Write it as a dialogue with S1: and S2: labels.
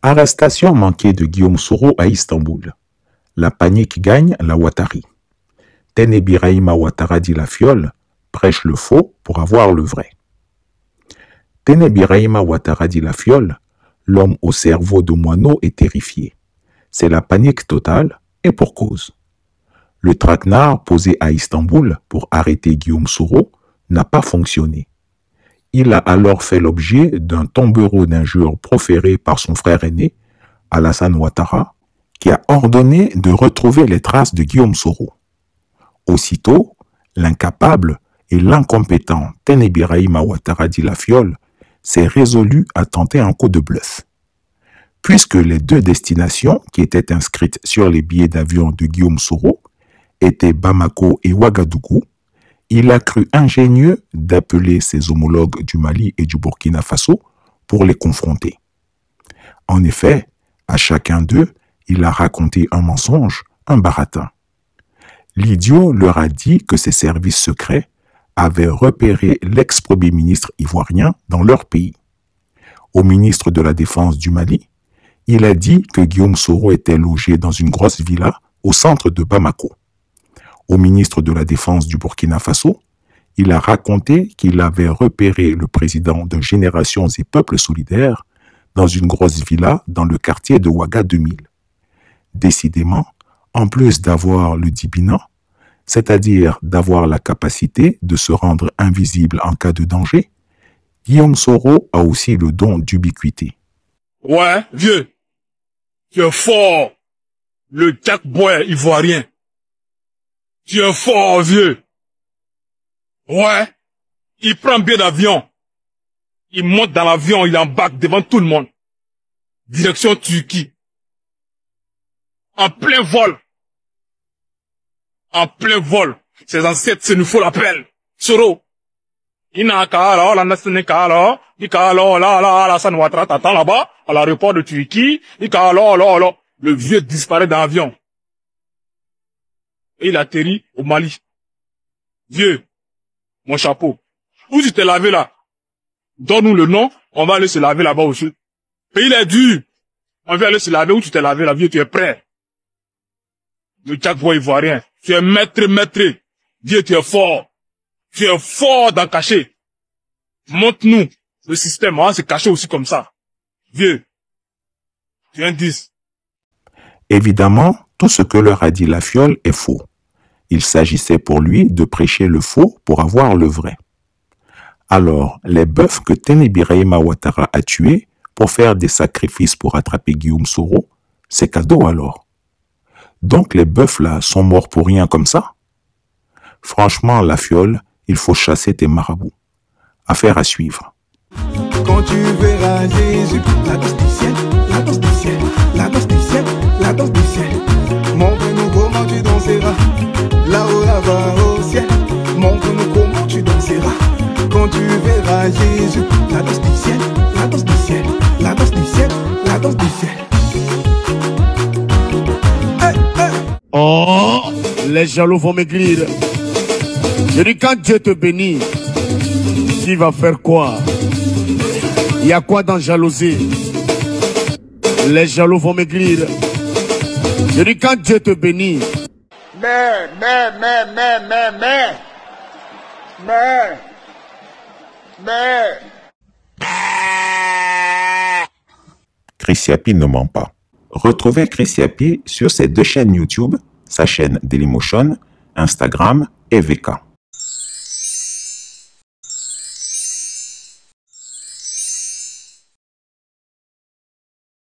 S1: Arrestation manquée de Guillaume Soro à Istanbul. La panique gagne la Ouattari. Tenebi Ouattara dit la fiole, prêche le faux pour avoir le vrai. Tenebi Ouattara dit la fiole, l'homme au cerveau de moineau est terrifié. C'est la panique totale et pour cause. Le traquenard posé à Istanbul pour arrêter Guillaume Soro n'a pas fonctionné. Il a alors fait l'objet d'un tombereau d'injures proféré par son frère aîné, Alassane Ouattara, qui a ordonné de retrouver les traces de Guillaume Soro. Aussitôt, l'incapable et l'incompétent Tenebiraïma Ouattara dit la fiole s'est résolu à tenter un coup de bluff. Puisque les deux destinations qui étaient inscrites sur les billets d'avion de Guillaume Soro étaient Bamako et Ouagadougou, il a cru ingénieux d'appeler ses homologues du Mali et du Burkina Faso pour les confronter. En effet, à chacun d'eux, il a raconté un mensonge, un baratin. L'idiot leur a dit que ses services secrets avaient repéré l'ex-premier ministre ivoirien dans leur pays. Au ministre de la Défense du Mali, il a dit que Guillaume Soro était logé dans une grosse villa au centre de Bamako au ministre de la Défense du Burkina Faso, il a raconté qu'il avait repéré le président de Générations et Peuples Solidaires dans une grosse villa dans le quartier de Ouaga 2000. Décidément, en plus d'avoir le dibina, c'est-à-dire d'avoir la capacité de se rendre invisible en cas de danger, Guillaume Soro a aussi le don d'ubiquité.
S2: Ouais, vieux, tu es fort, le voit ivoirien. Tu es fort, vieux. Ouais. Il prend bien d'avion. Il monte dans l'avion, il embarque devant tout le monde. Direction Turquie. En plein vol. En plein vol. Ses ancêtres, c'est nous faut l'appel. Soro. Il n'a la nasine kala, di qu'à la la la san watara là là-bas, à l'aéroport de Turquie, qu'à la la. Le vieux disparaît dans l'avion et il atterrit au Mali. Vieux, mon chapeau, où tu t'es lavé là Donne-nous le nom, on va aller se laver là-bas aussi. il est dur. On va aller se laver où tu t'es lavé là, vieux, tu es prêt. Le voit ivoirien, tu es maître, maître. Vieux, tu es fort. Tu es fort dans cacher. Montre-nous le système, va se caché aussi comme ça. Vieux, tu es 10.
S1: Évidemment, tout ce que leur a dit la fiole est faux. Il s'agissait pour lui de prêcher le faux pour avoir le vrai. Alors, les bœufs que Tenebiraima Ouattara a tués pour faire des sacrifices pour attraper Guillaume Soro, c'est cadeau alors. Donc les bœufs là sont morts pour rien comme ça Franchement, la fiole, il faut chasser tes marabouts. Affaire à suivre.
S2: Quand tu verras Jésus, la la la la dose du la dose du ciel, la dose du ciel, la du Oh, les jaloux vont maigrir. Je dis quand Dieu te bénit, Tu vas faire quoi Il y a quoi dans jalousie Les jaloux vont maigrir. Je dis quand Dieu te bénit. Mais, mais, mais, mais, mais, mais. Mais. Mais
S1: Chrissiapi ne ment pas. Retrouvez Chrissiapi sur ses deux chaînes YouTube, sa chaîne Dailymotion, Instagram et VK.